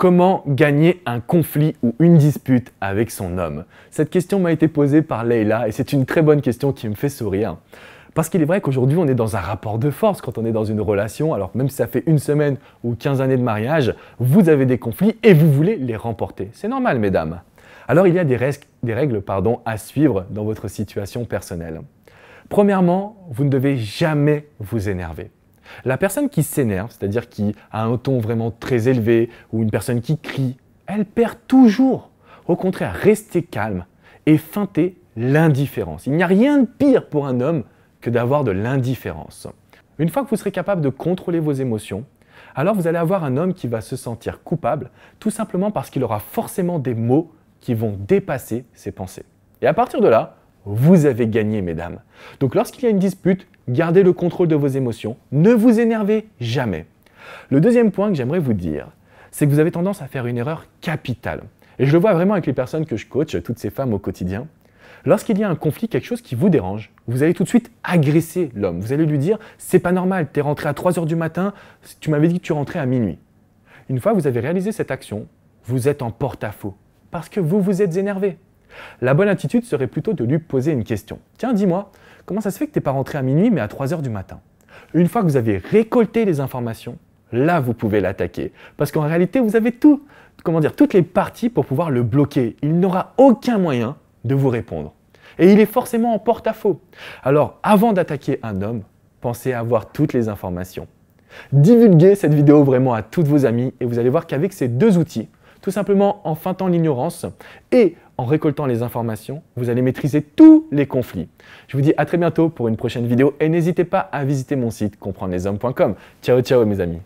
Comment gagner un conflit ou une dispute avec son homme Cette question m'a été posée par Leila et c'est une très bonne question qui me fait sourire. Parce qu'il est vrai qu'aujourd'hui, on est dans un rapport de force quand on est dans une relation. Alors même si ça fait une semaine ou 15 années de mariage, vous avez des conflits et vous voulez les remporter. C'est normal, mesdames. Alors il y a des, des règles pardon, à suivre dans votre situation personnelle. Premièrement, vous ne devez jamais vous énerver. La personne qui s'énerve, c'est-à-dire qui a un ton vraiment très élevé ou une personne qui crie, elle perd toujours. Au contraire, restez calme et feintez l'indifférence. Il n'y a rien de pire pour un homme que d'avoir de l'indifférence. Une fois que vous serez capable de contrôler vos émotions, alors vous allez avoir un homme qui va se sentir coupable, tout simplement parce qu'il aura forcément des mots qui vont dépasser ses pensées. Et à partir de là, vous avez gagné, mesdames. Donc lorsqu'il y a une dispute, gardez le contrôle de vos émotions, ne vous énervez jamais. Le deuxième point que j'aimerais vous dire, c'est que vous avez tendance à faire une erreur capitale. Et je le vois vraiment avec les personnes que je coach, toutes ces femmes au quotidien. Lorsqu'il y a un conflit, quelque chose qui vous dérange, vous allez tout de suite agresser l'homme. Vous allez lui dire C'est pas normal, es rentré à 3 h du matin, tu m'avais dit que tu rentrais à minuit. Une fois que vous avez réalisé cette action, vous êtes en porte-à-faux parce que vous vous êtes énervé. La bonne attitude serait plutôt de lui poser une question. Tiens, dis-moi, comment ça se fait que tu n'es pas rentré à minuit mais à 3 heures du matin Une fois que vous avez récolté les informations, là vous pouvez l'attaquer. Parce qu'en réalité, vous avez tout, comment dire, toutes les parties pour pouvoir le bloquer. Il n'aura aucun moyen de vous répondre. Et il est forcément en porte-à-faux. Alors, avant d'attaquer un homme, pensez à avoir toutes les informations. Divulguez cette vidéo vraiment à toutes vos amis et vous allez voir qu'avec ces deux outils, tout simplement en feintant l'ignorance et en récoltant les informations, vous allez maîtriser tous les conflits. Je vous dis à très bientôt pour une prochaine vidéo et n'hésitez pas à visiter mon site comprendre Ciao ciao mes amis.